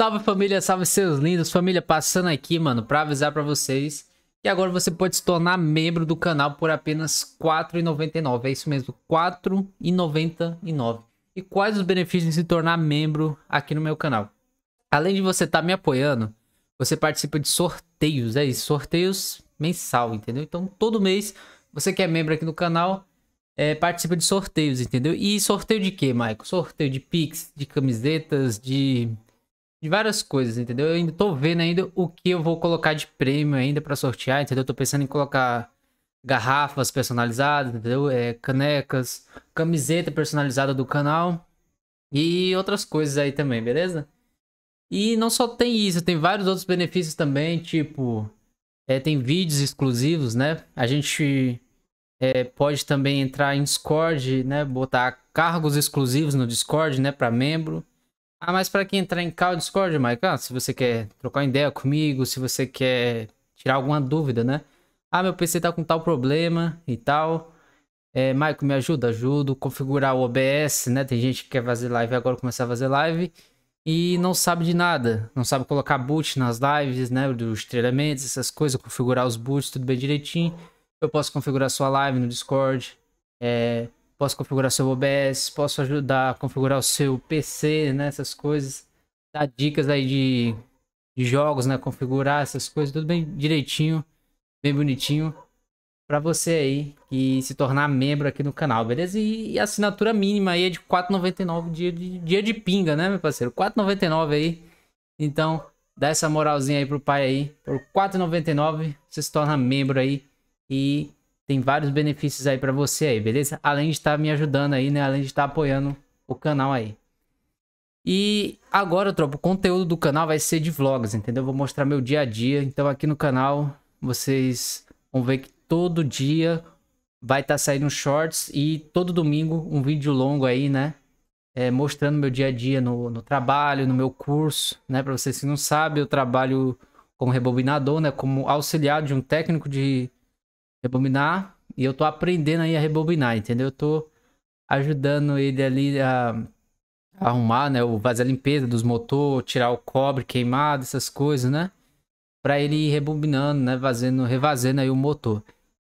Salve família, salve seus lindos, família passando aqui, mano, pra avisar pra vocês que agora você pode se tornar membro do canal por apenas R$4,99, é isso mesmo, R$4,99. E quais os benefícios de se tornar membro aqui no meu canal? Além de você estar tá me apoiando, você participa de sorteios, é isso, sorteios mensal, entendeu? Então todo mês, você que é membro aqui no canal, é, participa de sorteios, entendeu? E sorteio de quê, Maico? Sorteio de Pix, de camisetas, de de várias coisas, entendeu? Eu ainda tô vendo ainda o que eu vou colocar de prêmio ainda para sortear, entendeu? Eu tô pensando em colocar garrafas personalizadas, entendeu? É, canecas, camiseta personalizada do canal e outras coisas aí também, beleza? E não só tem isso, tem vários outros benefícios também, tipo, é, tem vídeos exclusivos, né? A gente é, pode também entrar em Discord, né? Botar cargos exclusivos no Discord, né? Para membro. Ah, mas para quem entrar em call Discord, Maicon, ah, se você quer trocar ideia comigo, se você quer tirar alguma dúvida, né? Ah, meu PC tá com tal problema e tal. É, Maicon, me ajuda? Ajudo. Configurar o OBS, né? Tem gente que quer fazer live agora, começar a fazer live e não sabe de nada. Não sabe colocar boot nas lives, né? Dos treinamentos, essas coisas, configurar os boots, tudo bem direitinho. Eu posso configurar sua live no Discord. É, Posso configurar seu OBS, posso ajudar a configurar o seu PC, né? Essas coisas. Dar dicas aí de, de jogos, né? Configurar essas coisas, tudo bem direitinho, bem bonitinho. para você aí que se tornar membro aqui no canal, beleza? E, e assinatura mínima aí é de 4,99 dia de, dia de pinga, né, meu parceiro? 4,99 aí. Então, dá essa moralzinha aí pro pai aí. Por 4,99 você se torna membro aí e tem vários benefícios aí para você aí, beleza? Além de estar tá me ajudando aí, né? Além de estar tá apoiando o canal aí. E agora, tropa, o conteúdo do canal vai ser de vlogs, entendeu? Eu vou mostrar meu dia a dia. Então aqui no canal, vocês vão ver que todo dia vai estar tá saindo shorts e todo domingo um vídeo longo aí, né? É, mostrando meu dia a dia no, no trabalho, no meu curso, né? Para vocês que não sabem, eu trabalho como rebobinador, né? Como auxiliar de um técnico de rebobinar. E eu tô aprendendo aí a rebobinar, entendeu? Eu tô ajudando ele ali a, a arrumar, né? O fazer a limpeza dos motores, tirar o cobre queimado, essas coisas, né? Pra ele ir rebobinando, né? Fazendo, revazendo aí o motor.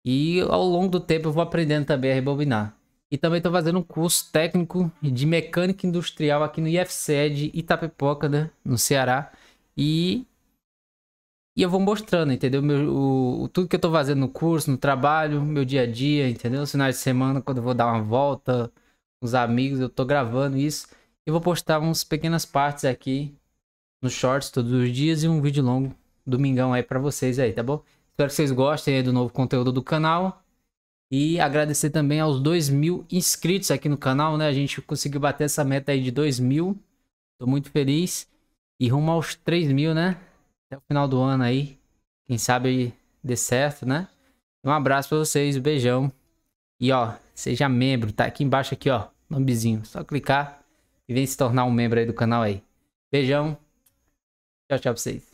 E ao longo do tempo eu vou aprendendo também a rebobinar. E também tô fazendo um curso técnico de mecânica industrial aqui no IFCE de Itapipoca, né, no Ceará. E e eu vou mostrando, entendeu? Meu, o, tudo que eu tô fazendo no curso, no trabalho, meu dia a dia, entendeu? Os finais de semana, quando eu vou dar uma volta com os amigos, eu tô gravando isso. Eu vou postar umas pequenas partes aqui nos shorts todos os dias e um vídeo longo domingão aí para vocês aí, tá bom? Espero que vocês gostem do novo conteúdo do canal. E agradecer também aos 2 mil inscritos aqui no canal, né? A gente conseguiu bater essa meta aí de 2 mil. Tô muito feliz. E rumo aos 3 mil, né? até o final do ano aí. Quem sabe dê certo, né? Um abraço pra vocês, um beijão. E ó, seja membro, tá aqui embaixo aqui, ó, nomezinho. Só clicar e vem se tornar um membro aí do canal aí. Beijão. Tchau, tchau pra vocês.